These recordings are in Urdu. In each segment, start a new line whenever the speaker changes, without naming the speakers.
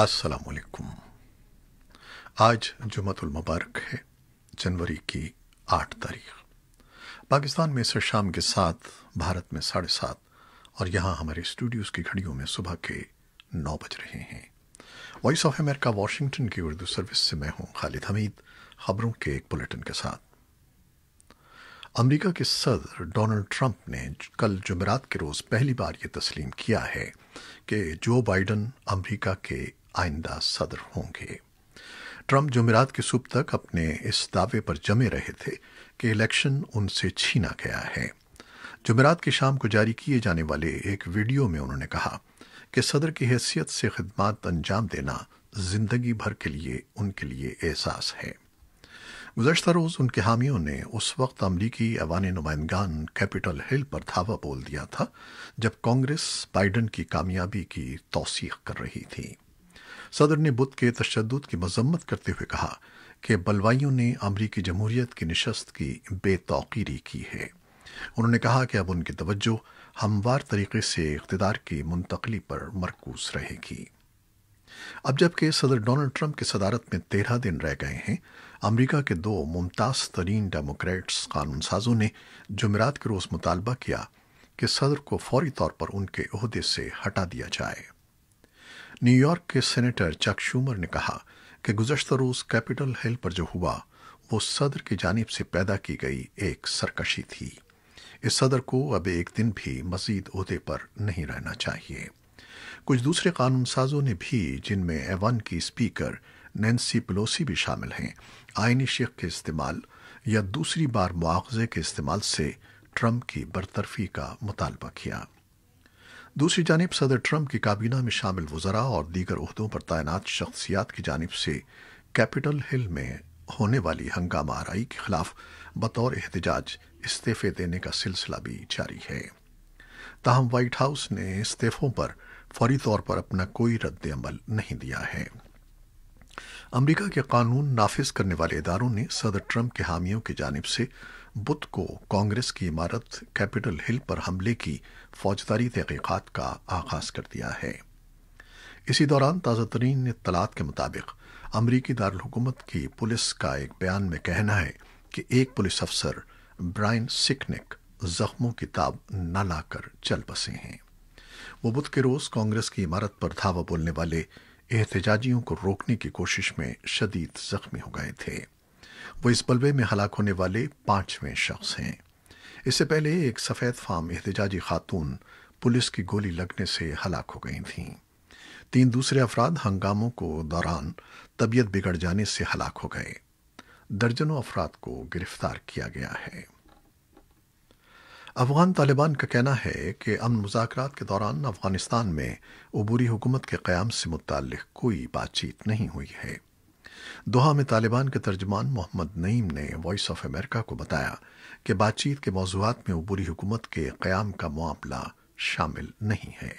السلام علیکم آج جمعت المبارک ہے جنوری کی آٹھ تاریخ پاکستان میں سر شام کے ساتھ بھارت میں ساڑھے سات اور یہاں ہمارے اسٹوڈیوز کی گھڑیوں میں صبح کے نو بج رہے ہیں وائس آف امریکہ واشنگٹن کی اردو سروس سے میں ہوں خالد حمید خبروں کے ایک بلٹن کے ساتھ امریکہ کے صدر ڈونلڈ ٹرمپ نے کل جمعرات کے روز پہلی بار یہ تسلیم کیا ہے کہ جو بائیڈن امریکہ کے آئندہ صدر ہوں گے ٹرمپ جمعرات کے صبح تک اپنے اس دعوے پر جمے رہے تھے کہ الیکشن ان سے چھینا گیا ہے جمعرات کی شام کو جاری کیے جانے والے ایک ویڈیو میں انہوں نے کہا کہ صدر کی حیثیت سے خدمات انجام دینا زندگی بھر کے لیے ان کے لیے احساس ہے گزشتہ روز ان کے حامیوں نے اس وقت امریکی عوان نمائندگان کیپٹل ہل پر دھاوا بول دیا تھا جب کانگریس بائیڈن کی کامیابی کی توثیق کر رہی تھی صدر نے بدھ کے تشدد کی مذمت کرتے ہوئے کہا کہ بلوائیوں نے امریکی جمہوریت کی نشست کی بے توقیری کی ہے انہوں نے کہا کہ اب ان کی توجہ ہموار طریقے سے اقتدار کی منتقلی پر مرکوز رہے گی اب جبکہ صدر ڈونلڈ ٹرمپ کی صدارت میں تیرہ دن رہ گئے ہیں امریکہ کے دو ممتاز ترین ڈیموکریٹس قانون سازوں نے جمعرات کے روز مطالبہ کیا کہ صدر کو فوری طور پر ان کے عہدے سے ہٹا دیا جائے نیو یارک کے سینیٹر چک شومر نے کہا کہ گزشتہ روز کیپٹل ہل پر جو ہوا وہ صدر کی جانب سے پیدا کی گئی ایک سرکشی تھی اس صدر کو اب ایک دن بھی مزید عہدے پر نہیں رہنا چاہیے کچھ دوسرے قانون سازوں نے بھی جن میں ایوان کی اسپیکر نینسی پلوسی بھی شامل ہیں آئینی شق کے استعمال یا دوسری بار مواخذے کے استعمال سے ٹرمپ کی برطرفی کا مطالبہ کیا دوسری جانب صدر ٹرمپ کی کابینہ میں شامل وزراء اور دیگر عہدوں پر تعینات شخصیات کی جانب سے کیپٹل ہل میں ہونے والی ہنگامہ آرائی کے خلاف بطور احتجاج استعفے دینے کا سلسلہ بھی جاری ہے تاہم وائٹ ہاؤس نے استعفوں پر فوری طور پر اپنا کوئی رد عمل نہیں دیا ہے امریکہ کے قانون نافذ کرنے والے اداروں نے صدر ٹرمپ کے حامیوں کی جانب سے بدھ کو کانگریس کی عمارت کیپٹل ہل پر حملے کی فوجداری تحقیقات کا آغاز کر دیا ہے اسی دوران تازہ ترین اطلاعات کے مطابق امریکی دارالحکومت کی پولیس کا ایک بیان میں کہنا ہے کہ ایک پولیس افسر برائن سکنک زخموں کی تاب نہ لا کر چل بسے ہیں وہ بدھ کے روز کانگریس کی عمارت پر دھاوا بولنے والے احتجاجیوں کو روکنے کی کوشش میں شدید زخمی ہو گئے تھے وہ اس بلوے میں ہلاک ہونے والے پانچویں شخص ہیں اس سے پہلے ایک سفید فام احتجاجی خاتون پولیس کی گولی لگنے سے ہلاک ہو گئی تھیں تین دوسرے افراد ہنگاموں کو دوران طبیعت بگڑ جانے سے ہلاک ہو گئے درجنوں افراد کو گرفتار کیا گیا ہے افغان طالبان کا کہنا ہے کہ امن مذاکرات کے دوران افغانستان میں عبوری حکومت کے قیام سے متعلق کوئی بات چیت نہیں ہوئی ہے دوحہ میں طالبان کے ترجمان محمد نعیم نے وائس آف امریکہ کو بتایا کہ بات چیت کے موضوعات میں عبوری حکومت کے قیام کا معاملہ شامل نہیں ہے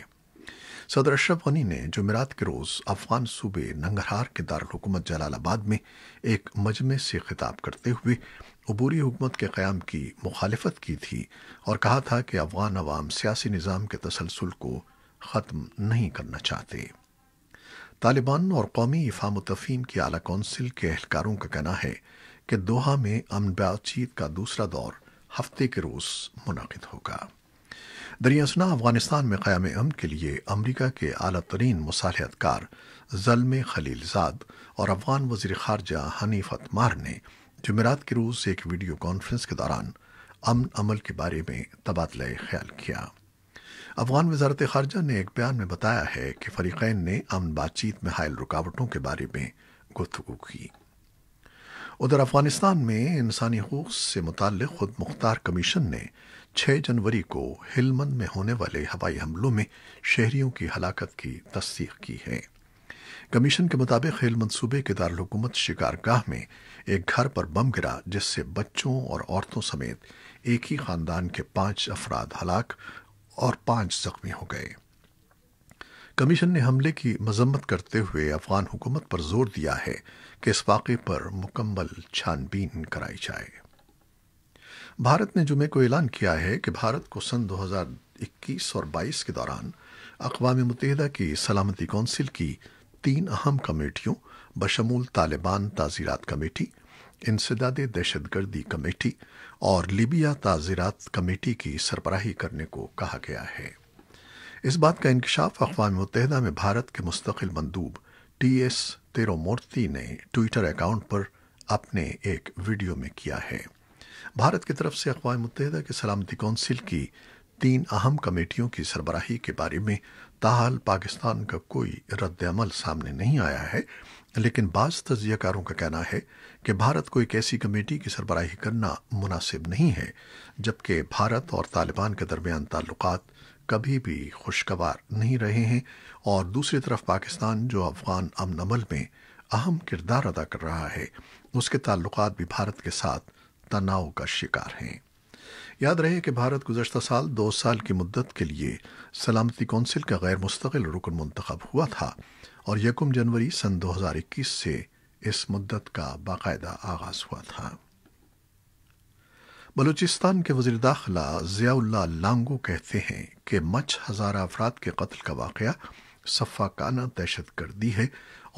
صدر اشرف غنی نے جمعرات کے روز افغان صوبے ننگرہار کے دارالحکومت جلال آباد میں ایک مجمع سے خطاب کرتے ہوئے عبوری حکومت کے قیام کی مخالفت کی تھی اور کہا تھا کہ افغان عوام سیاسی نظام کے تسلسل کو ختم نہیں کرنا چاہتے طالبان اور قومی افام و تفہیم کی اعلی کونسل کے اہلکاروں کا کہنا ہے کہ دوحہ میں امن بات چیت کا دوسرا دور ہفتے کے روز منعقد ہوگا دریاسنا افغانستان میں قیام امن کے لیے امریکہ کے اعلی ترین مصالحت کار زلم خلیل زاد اور افغان وزیر خارجہ حنیف اتمار نے جمعرات کے روز ایک ویڈیو کانفرنس کے دوران امن عمل کے بارے میں تبادلہ خیال کیا افغان وزارت خارجہ نے ایک بیان میں بتایا ہے کہ فریقین نے امن بات چیت میں حائل رکاوٹوں کے بارے میں گفتگو کی ادھر افغانستان میں انسانی حقوق سے متعلق خود مختار کمیشن نے چھ جنوری کو ہلمند میں ہونے والے ہوائی حملوں میں شہریوں کی ہلاکت کی تصدیق کی ہے کمیشن کے مطابق خیل منصوبے کے دارالحکومت شکار گاہ میں ایک گھر پر بم گرا جس سے بچوں اور عورتوں سمیت ایک ہی خاندان کے پانچ افراد ہلاک اور پانچ زخمی ہو گئے کمیشن نے حملے کی مذمت کرتے ہوئے افغان حکومت پر زور دیا ہے کہ اس واقعے پر مکمل چھان بین کرائی جائے بھارت نے جمعے کو اعلان کیا ہے کہ بھارت کو سن دو ہزار اکیس اور بائیس کے دوران اقوام متحدہ کی سلامتی کونسل کی تین اہم کمیٹیوں بشمول طالبان تعزیرات کمیٹی انسداد دہشت گردی کمیٹی اور لیبیا تعزیرات کمیٹی کی سربراہی کرنے کو کہا گیا ہے اس بات کا انکشاف اقوام متحدہ میں بھارت کے مستقل مندوب ٹی ایس تیرو مورتی نے ٹویٹر اکاؤنٹ پر اپنے ایک ویڈیو میں کیا ہے بھارت کی طرف سے اقوام متحدہ کے سلامتی کونسل کی تین اہم کمیٹیوں کی سربراہی کے بارے میں تاحال پاکستان کا کوئی رد عمل سامنے نہیں آیا ہے لیکن بعض تجزیہ کاروں کا کہنا ہے کہ بھارت کو ایک ایسی کمیٹی کی سربراہی کرنا مناسب نہیں ہے جبکہ بھارت اور طالبان کے درمیان تعلقات کبھی بھی خوشگوار نہیں رہے ہیں اور دوسری طرف پاکستان جو افغان امن عمل میں اہم کردار ادا کر رہا ہے اس کے تعلقات بھی بھارت کے ساتھ تناؤ کا شکار ہیں یاد رہے کہ بھارت گزشتہ سال دو سال کی مدت کے لیے سلامتی کونسل کا غیر مستقل رکن منتخب ہوا تھا اور یکم جنوری سن دو ہزار اکیس سے اس مدت کا باقاعدہ آغاز ہوا تھا بلوچستان کے وزیر داخلہ ضیاء اللہ لانگو کہتے ہیں کہ مچھ ہزارہ افراد کے قتل کا واقعہ کانہ دہشت گردی ہے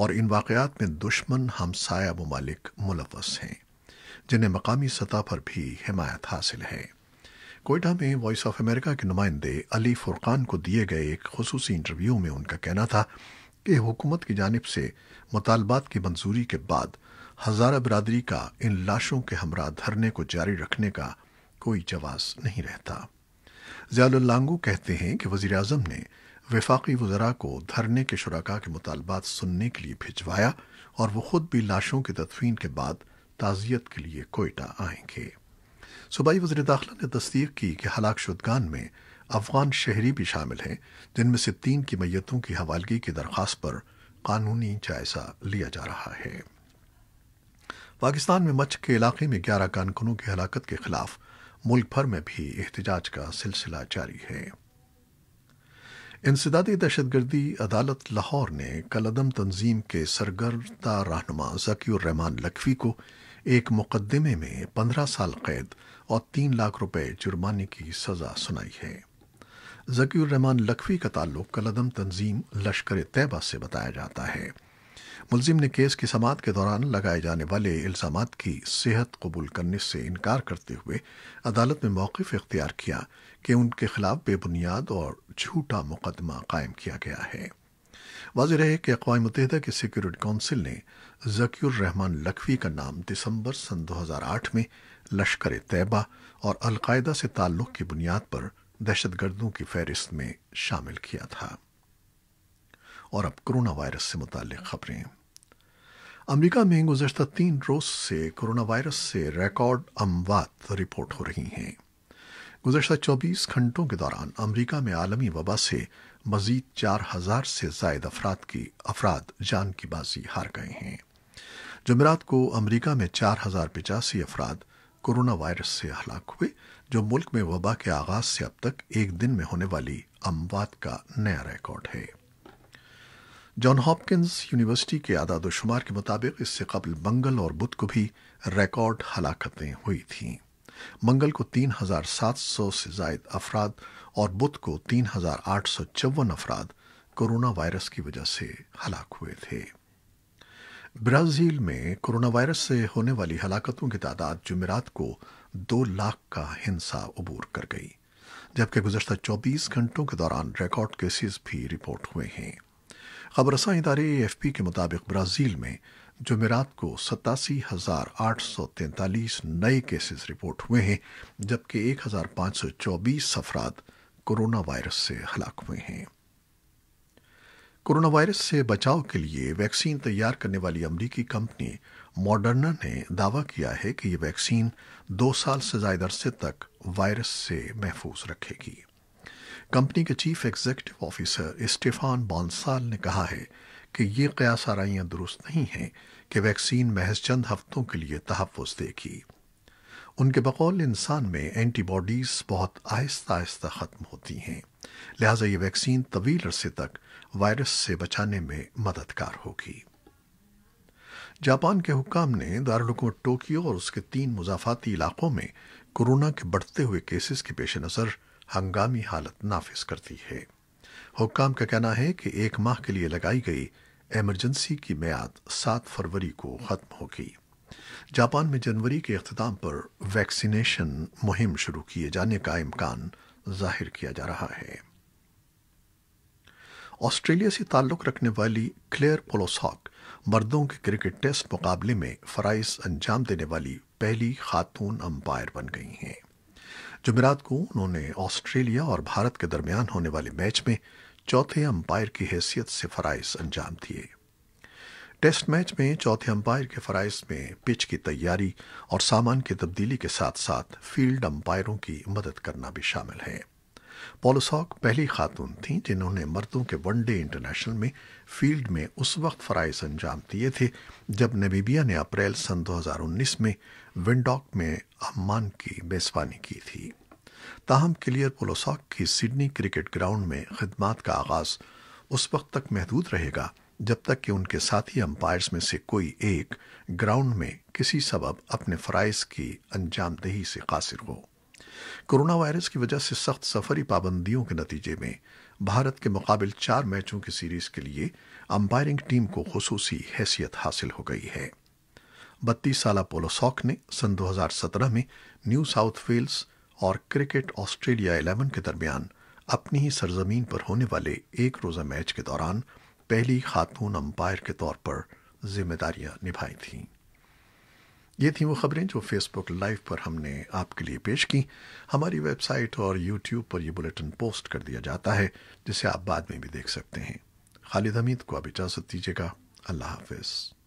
اور ان واقعات میں دشمن ہمسایہ ممالک ملوث ہیں جنہیں مقامی سطح پر بھی حمایت حاصل ہے کوئٹہ میں وائس آف امریکہ کے نمائندے علی فرقان کو دیے گئے ایک خصوصی انٹرویو میں ان کا کہنا تھا کہ حکومت کی جانب سے مطالبات کی منظوری کے بعد ہزارہ برادری کا ان لاشوں کے ہمراہ دھرنے کو جاری رکھنے کا کوئی جواز نہیں رہتا زیال اللانگو کہتے ہیں کہ وزیر اعظم نے وفاقی وزراء کو دھرنے کے شرکا کے مطالبات سننے کے لیے بھجوایا اور وہ خود بھی لاشوں کی تدفین کے بعد تعزیت کے لیے کوئٹہ آئیں گے صوبائی وزیر داخلہ نے تصدیق کی کہ ہلاک شدگان میں افغان شہری بھی شامل ہیں جن میں سے تین کی میتوں کی حوالگی کی درخواست پر قانونی جائزہ لیا جا رہا ہے پاکستان میں مچھ کے علاقے میں گیارہ کانکنوں کی ہلاکت کے خلاف ملک بھر میں بھی احتجاج کا سلسلہ جاری ہے انسدادی دہشت گردی عدالت لاہور نے کل عدم تنظیم کے سرگردہ رہنما ذکی الرحمان لکھوی کو ایک مقدمے میں پندرہ سال قید اور تین لاکھ روپے جرمانے کی سزا سنائی ہے ذکی الرحمان لکھوی کا تعلق کلدم تنظیم لشکر طیبہ سے بتایا جاتا ہے ملزم نے کیس کی سماعت کے دوران لگائے جانے والے الزامات کی صحت قبول کرنے سے انکار کرتے ہوئے عدالت میں موقف اختیار کیا کہ ان کے خلاف بے بنیاد اور جھوٹا مقدمہ قائم کیا گیا ہے واضح رہے کہ اقوام متحدہ کی سیکیورٹی کونسل نے ذکی الرحمان لکھوی کا نام دسمبر سن دو ہزار آٹھ میں لشکر طیبہ اور القاعدہ سے تعلق کی بنیاد پر دہشت گردوں کی فہرست میں شامل کیا تھا اور اب کرونا وائرس سے متعلق خبریں امریکہ میں گزشتہ تین روز سے کرونا وائرس سے ریکارڈ اموات رپورٹ ہو رہی ہیں گزشتہ چوبیس گھنٹوں کے دوران امریکہ میں عالمی وبا سے مزید چار ہزار سے زائد افراد کی افراد جان کی بازی ہار گئے ہیں جمعرات کو امریکہ میں چار ہزار پچاسی افراد کورونا وائرس سے ہلاک ہوئے جو ملک میں وبا کے آغاز سے اب تک ایک دن میں ہونے والی اموات کا نیا ریکارڈ ہے جان ہاپکنز یونیورسٹی کے اعداد و شمار کے مطابق اس سے قبل منگل اور بدھ کو بھی ریکارڈ ہلاکتیں ہوئی تھیں منگل کو تین ہزار سات سو سے زائد افراد اور بدھ کو تین ہزار آٹھ سو چون افراد کورونا وائرس کی وجہ سے ہلاک ہوئے تھے برازیل میں کرونا وائرس سے ہونے والی ہلاکتوں کی تعداد جمعرات کو دو لاکھ کا ہنسا عبور کر گئی جبکہ گزشتہ چوبیس گھنٹوں کے دوران ریکارڈ کیسز بھی رپورٹ ہوئے ہیں خبر رساں ادارے ایف پی کے مطابق برازیل میں جمعرات کو ستاسی ہزار آٹھ سو تینتالیس نئے کیسز رپورٹ ہوئے ہیں جبکہ ایک ہزار پانچ سو چوبیس افراد کرونا وائرس سے ہلاک ہوئے ہیں کورونا وائرس سے بچاؤ کے لیے ویکسین تیار کرنے والی امریکی کمپنی ماڈرنا نے دعویٰ کیا ہے کہ یہ ویکسین دو سال سے زائد عرصے تک وائرس سے محفوظ رکھے گی کمپنی کے chief executive officer Stephane Bancel نے کہا ہے کہ یہ قیاس آرائیاں درست نہیں ہیں کہ ویکسین محض چند ہفتوں کے لیے تحفظ دے گی ان کے بقول انسان میں اینٹی باڈیز بہت آہستہ آہستہ ختم ہوتی ہیں لہٰذا یہ ویکسین طویل عرصے تک وائرس سے بچانے میں مددگار ہوگی جاپان کے حکام نے دارالحکومت ٹوکیو اور اس کے تین مضافاتی علاقوں میں کورونا کے بڑھتے ہوئے کیسز کے پیش نظر ہنگامی حالت نافذ کر دی ہے حکام کا کہنا ہے کہ ایک ماہ کے لیے لگائی گئی ایمرجنسی کی میعاد سات فروری کو ختم ہوگی جاپان میں جنوری کے اختتام پر ویکسینیشن مہم شروع کیے جانے کا امکان ظاہر کیا جا رہا ہے آسٹریلیا سے تعلق رکھنے والی کلیئر پولوساک مردوں کے کرکٹ ٹیسٹ مقابلے میں فرائض انجام دینے والی پہلی خاتون امپائر بن گئی ہیں جمعرات کو انہوں نے آسٹریلیا اور بھارت کے درمیان ہونے والے میچ میں چوتھے امپائر کی حیثیت سے فرائض انجام دیے ٹیسٹ میچ میں چوتھے امپائر کے فرائض میں پچ کی تیاری اور سامان کی تبدیلی کے ساتھ ساتھ فیلڈ امپائروں کی مدد کرنا بھی شامل ہے پولوساک پہلی خاتون تھیں جنہوں نے مردوں کے ون ڈے انٹرنیشنل میں فیلڈ میں اس وقت فرائض انجام دیے تھے جب نبیبیا نے اپریل سن دو ہزار انیس میں ونڈاک میں امان کی میزبانی کی تھی تاہم کلیئر پولوساک کی سڈنی کرکٹ گراؤنڈ میں خدمات کا آغاز اس وقت تک محدود رہے گا جب تک کہ ان کے ساتھی امپائرز میں سے کوئی ایک گراؤنڈ میں کسی سبب اپنے فرائض کی انجام دہی سے قاصر ہو کرونا وائرس کی وجہ سے سخت سفری پابندیوں کے نتیجے میں بھارت کے مقابل چار میچوں کی سیریز کے لیے امپائرنگ ٹیم کو خصوصی حیثیت حاصل ہو گئی ہے بتیس سالہ پولو سوک نے سن دو ہزار سترہ میں نیو ساؤتھ ویلز اور کرکٹ آسٹریلیا الیون کے درمیان اپنی ہی سرزمین پر ہونے والے ایک روزہ میچ کے دوران پہلی خاتون امپائر کے طور پر ذمہ داریاں نبھائی تھیں یہ تھیں وہ خبریں جو فیس بک لائیو پر ہم نے آپ کے لیے پیش کی ہماری ویب سائٹ اور یو ٹیوب پر یہ بلٹن پوسٹ کر دیا جاتا ہے جسے آپ بعد میں بھی دیکھ سکتے ہیں خالد حمید کو اب اجازت دیجیے گا اللہ حافظ